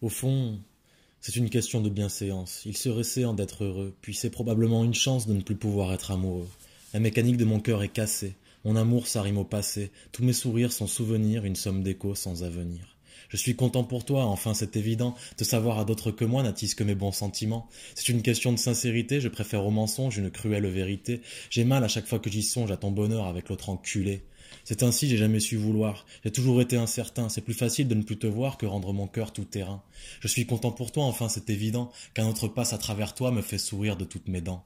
Au fond, c'est une question de bienséance. Il serait séant d'être heureux, puis c'est probablement une chance de ne plus pouvoir être amoureux. La mécanique de mon cœur est cassée, mon amour s'arrime au passé, tous mes sourires sont souvenirs, une somme d'échos sans avenir. Je suis content pour toi, enfin c'est évident, te savoir à d'autres que moi n'attise que mes bons sentiments. C'est une question de sincérité, je préfère au mensonge une cruelle vérité. J'ai mal à chaque fois que j'y songe à ton bonheur avec l'autre enculé. C'est ainsi j'ai jamais su vouloir, j'ai toujours été incertain, c'est plus facile de ne plus te voir que rendre mon cœur tout terrain. Je suis content pour toi, enfin c'est évident, qu'un autre passe à travers toi me fait sourire de toutes mes dents.